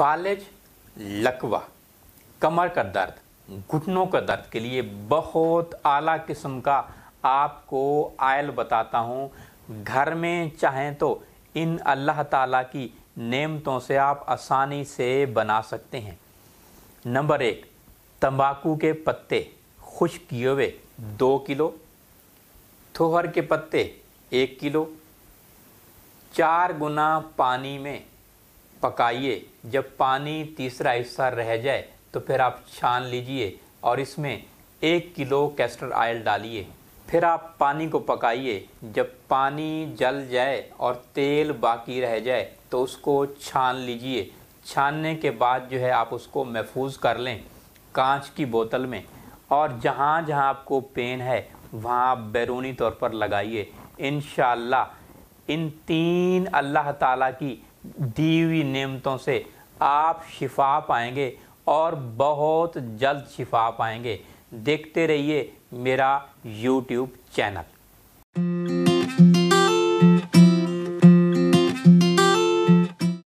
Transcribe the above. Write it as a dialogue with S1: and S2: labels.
S1: فالج لکوا کمر کا درد گھٹنوں کا درد کے لیے بہت اعلیٰ قسم کا آپ کو آئل بتاتا ہوں گھر میں چاہیں تو ان اللہ تعالیٰ کی نعمتوں سے آپ آسانی سے بنا سکتے ہیں نمبر ایک تمباکو کے پتے خشک کیے ہوئے دو کلو تھوہر کے پتے ایک کلو چار گنا پانی میں پکائیے جب پانی تیسرا حصہ رہ جائے تو پھر آپ چھان لیجئے اور اس میں ایک کلو کیسٹر آئل ڈالیے پھر آپ پانی کو پکائیے جب پانی جل جائے اور تیل باقی رہ جائے تو اس کو چھان لیجئے چھاننے کے بعد جو ہے آپ اس کو محفوظ کر لیں کانچ کی بوتل میں اور جہاں جہاں آپ کو پین ہے وہاں آپ بیرونی طور پر لگائیے انشاءاللہ ان تین اللہ تعالیٰ کی دیوی نعمتوں سے آپ شفا پائیں گے اور بہت جلد شفا پائیں گے دیکھتے رہیے میرا یوٹیوب چینل